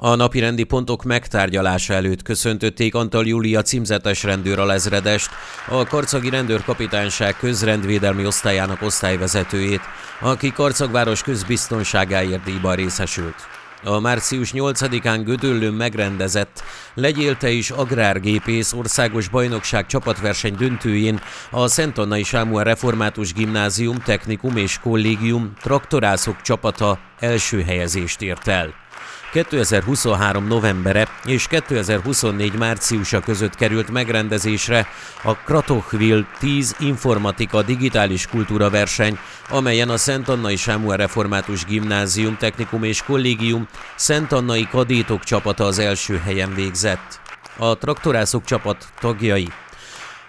A napirendi pontok megtárgyalása előtt köszöntötték Antal Júlia címzetes rendőr lezredest, a Karcagi Rendőrkapitányság közrendvédelmi osztályának osztályvezetőjét, aki Karcagváros közbiztonságáért díjban részesült. A március 8-án Gödöllőn megrendezett Legyél te is agrárgépész országos bajnokság csapatverseny döntőjén a Annai Sámuel Református Gimnázium, Technikum és Kollégium traktorászok csapata első helyezést ért el. 2023. novembere és 2024. márciusa között került megrendezésre a Kratochville 10 Informatika Digitális Kultúra verseny, amelyen a Szent Annai Sámuel Református Gimnázium Technikum és Kollégium Szent Annai Kadétok csapata az első helyen végzett. A traktorászok csapat tagjai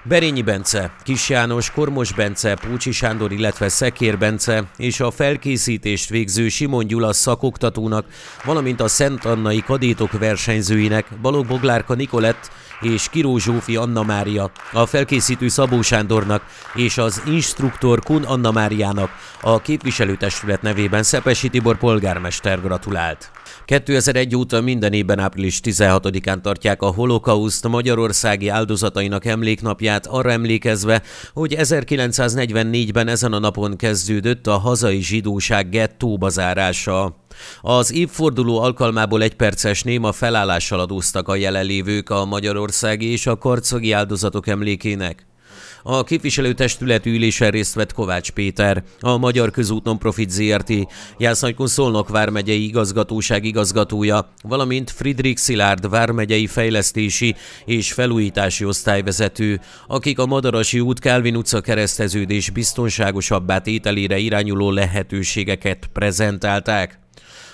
Berényi Bence, Kis János, Kormos Bence, Pócsi Sándor, illetve Szekér Bence és a felkészítést végző Simon Gyula szakoktatónak, valamint a Szent Annai kadétok versenyzőinek, Balog Boglárka Nikolett és Kiró Zsófi Anna Mária, a felkészítő Szabó Sándornak és az instruktor Kun Anna Máriának a képviselőtestület nevében Szepesi Tibor polgármester gratulált. 2001 óta minden évben április 16-án tartják a holokauszt magyarországi áldozatainak emléknapját, arra emlékezve, hogy 1944-ben ezen a napon kezdődött a hazai zsidóság gettóba zárása. Az évforduló alkalmából egy perces néma felállással adóztak a jelenlévők a magyarországi és a karcogi áldozatok emlékének. A képviselőtestület ülésen részt vett Kovács Péter, a Magyar Közút Nonprofit ZRT, Jászajkon Szolnok vármegyei igazgatóság igazgatója, valamint Friedrich Szilárd vármegyei fejlesztési és felújítási osztályvezető, akik a Madarasi út Kálvin utca kereszteződés biztonságosabbá tételére irányuló lehetőségeket prezentálták.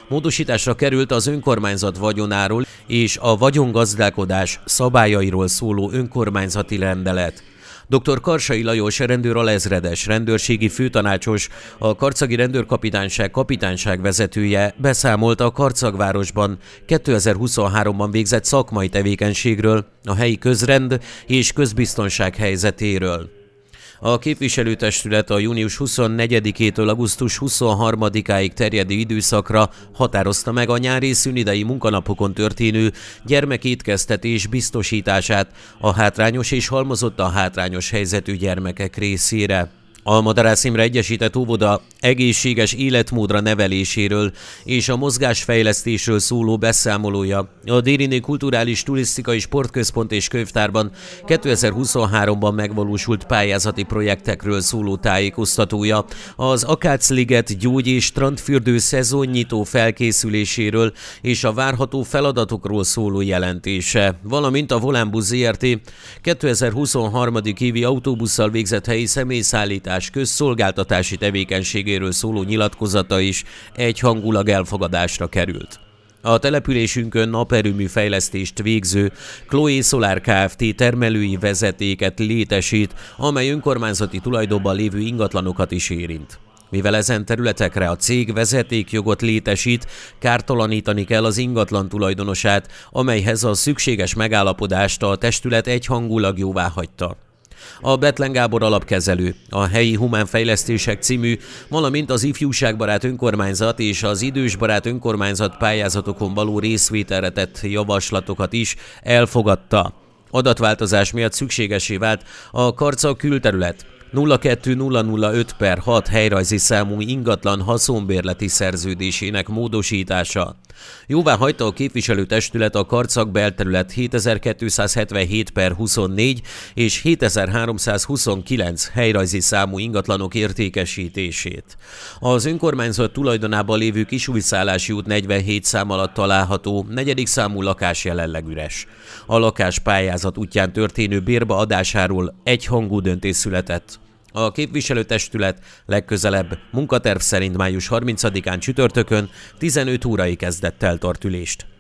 Módosításra került az önkormányzat vagyonáról és a vagyongazdálkodás szabályairól szóló önkormányzati rendelet. Dr. Karsai Lajos rendőr alezredes, rendőrségi főtanácsos, a Karcagi Rendőrkapitányság kapitányság vezetője beszámolt a Karcagvárosban 2023-ban végzett szakmai tevékenységről, a helyi közrend és közbiztonság helyzetéről. A képviselőtestület a június 24-től augusztus 23-áig terjedő időszakra határozta meg a nyári szünidei munkanapokon történő gyermekétkeztetés biztosítását a hátrányos és halmozott a hátrányos helyzetű gyermekek részére. Almadarász Imre Egyesített Óvoda egészséges életmódra neveléséről és a mozgásfejlesztésről szóló beszámolója a Dériné Kulturális Turisztikai Sportközpont és Könyvtárban 2023-ban megvalósult pályázati projektekről szóló tájékoztatója, az Akácliget gyógy- és strandfürdő szezonnyitó felkészüléséről és a várható feladatokról szóló jelentése, valamint a Volánbusz ZRT 2023. évi autóbusszal végzett helyi személyszállítás állás közszolgáltatási tevékenységéről szóló nyilatkozata is egyhangulag elfogadásra került. A településünkön naperőmű fejlesztést végző Chloe Solar Kft. termelői vezetéket létesít, amely önkormányzati tulajdonban lévő ingatlanokat is érint. Mivel ezen területekre a cég vezetékjogot létesít, kártalanítani kell az ingatlan tulajdonosát, amelyhez a szükséges megállapodást a testület egyhangulag jóvá hagyta. A Betlen Gábor alapkezelő, a helyi humánfejlesztések című, valamint az ifjúságbarát önkormányzat és az idősbarát önkormányzat pályázatokon való részvételre tett javaslatokat is elfogadta. Adatváltozás miatt szükségesé vált a Karca külterület, 02005 per 6 helyrajzi számú ingatlan haszonbérleti szerződésének módosítása. Jóvá hagyta a képviselőtestület a karcak belterület 7277 per 24 és 7329 helyrajzi számú ingatlanok értékesítését. Az önkormányzat tulajdonában lévő kisújszállási út 47 szám alatt található, negyedik számú lakás jelenleg üres. A lakás pályázat útján történő bérbeadásáról egyhangú döntés született. A képviselőtestület legközelebb munkaterv szerint május 30-án csütörtökön 15 órai kezdett el ülést.